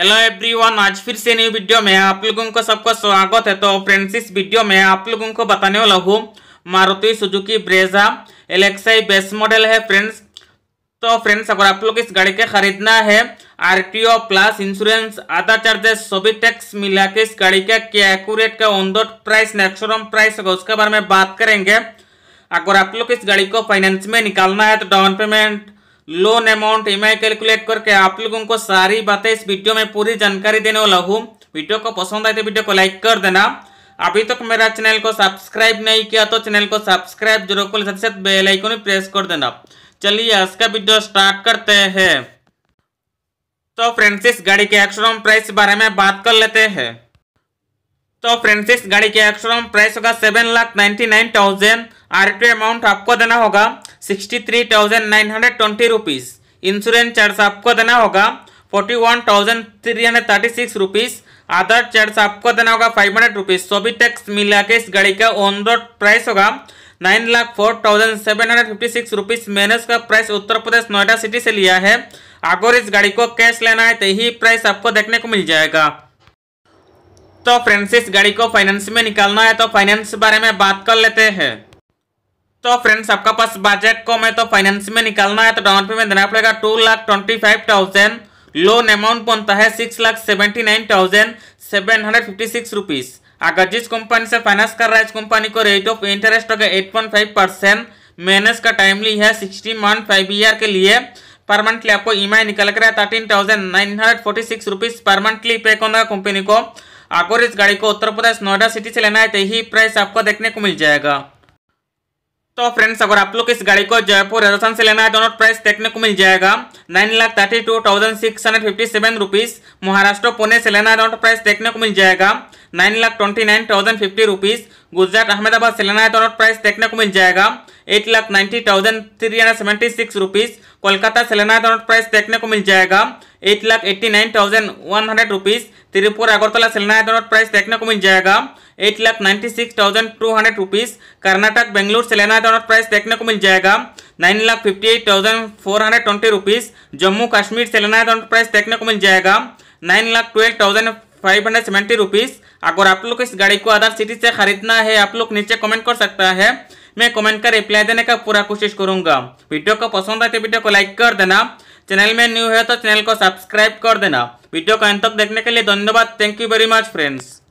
hello everyone आज फिर से न्यू वीडियो में आप लोगों को सबका स्वागत है तो फ्रेंड्स इस वीडियो में आप लोगों को बताने वाला हूँ Maruti Suzuki Brezza LXi base model है फ्रेंड्स तो फ्रेंड्स अगर आप लोग इस गाड़ी के खरीदना है आरटीओ प्लस इंश्योरेंस आधा चार्जेस सभी टैक्स मिला के इस गाड़ी का क्या एक्यूरेट का ऑन दोट प्राइस नेक्सोरम प्राइस होगा उसके बारे में बात करेंगे अगर आप लोग इस गाड़ी को फाइनेंस में निकालना है तो डाउन पेमेंट लोन अमाउंट ई कैलकुलेट करके आप लोगों को सारी बातें इस वीडियो में पूरी जानकारी देने वाला हूँ वीडियो को पसंद आए तो वीडियो को लाइक कर देना अभी तक तो मेरा चैनल को सब्सक्राइब नहीं किया तो चैनल को सब्सक्राइब जरूर कर सबसे बेल आइकन भी प्रेस कर देना चलिए आज का वीडियो स्टार्ट करते हैं तो फ्रेंड्स इस गाड़ी के एक्सरूम प्राइस के बारे में बात कर लेते हैं तो फ्रेंड सिक्स गाड़ी के एक्सोरम प्राइस होगा seven lakh ninety nine thousand R T amount आपको देना होगा sixty three thousand nine hundred twenty rupees insurance charge आपको देना होगा forty one thousand three hundred thirty six rupees आधार चार्ज आपको देना होगा फाइव हंड्रेड रुपीज़ सोबी टैक्स मिला के इस गाड़ी का ऑन रोड प्राइस होगा nine lakh four thousand seven hundred fifty six rupees मैंने उसका प्राइस उत्तर प्रदेश नोएडा सिटी से लिया है अगर इस गाड़ी को कैश लेना है तो यही प्राइस आपको देखने को मिल जाएगा तो फ्रेंड्स इस गाड़ी को फाइनेंस में निकालना है तो फाइनेंस बारे में बात कर लेते हैं तो फ्रेंड्स आपका पास बजट कम है तो फाइनेंस में निकालना है तो डाउन पेमेंट देना पड़ेगा two lakh twenty five thousand loan amount बनता है six lakh seventy nine thousand seven hundred fifty six rupees अगर जिस कंपनी से फाइनेंस कर रहा है इस कंपनी को रेट ऑफ इंटरेस्ट होगा eight point five percent minus का टाइमली है सिक्सटी मंथ फाइव ईयर के लिए पर मंथली आपको ई e एम आई निकल कर thirteen thousand nine hundred forty six rupees per monthly pay करना कंपनी को अगर इस गाड़ी को उत्तर प्रदेश नोएडा सिटी से लेना है तो यही प्राइस आपको देखने को मिल जाएगा तो फ्रेंड्स अगर आप लोग इस गाड़ी को जयपुर राजस्थान से लेना है तो नोट प्राइस देखने को मिल जाएगा nine lakh thirty two thousand six hundred fifty seven rupees Maharashtra Pune से लेना है तो नोट प्राइस देखने को मिल जाएगा nine lakh twenty nine thousand fifty rupees Gujarat Ahmedabad से लेना है तो नोट प्राइस देखने को मिल जाएगा eight lakh ninety thousand three hundred seventy six rupees Kolkata से लेना है तो नोट प्राइस देखने को मिल जाएगा eight lakh eighty nine thousand one hundred rupees Tripura Agartala सिलनायतन प्राइस देखने को मिल जाएगा eight lakh ninety six thousand two hundred rupees Karnataka Bengaluru सिलेनायतन प्राइस देखने को मिल जाएगा nine lakh fifty eight thousand four hundred twenty rupees Jammu Kashmir सिलेनायतन प्राइस देखने को मिल जाएगा nine lakh twelve thousand five hundred seventy rupees अगर आप लोग इस गाड़ी को अदर सिटी से खरीदना है आप लोग नीचे कमेंट कर सकता है मैं कमेंट कर रिप्लाई देने का पूरा कोशिश करूंगा वीडियो को पसंद आए तो वीडियो को लाइक कर देना चैनल में न्यू है तो चैनल को सब्सक्राइब कर देना वीडियो का अंत तक देखने के लिए धन्यवाद thank you very much friends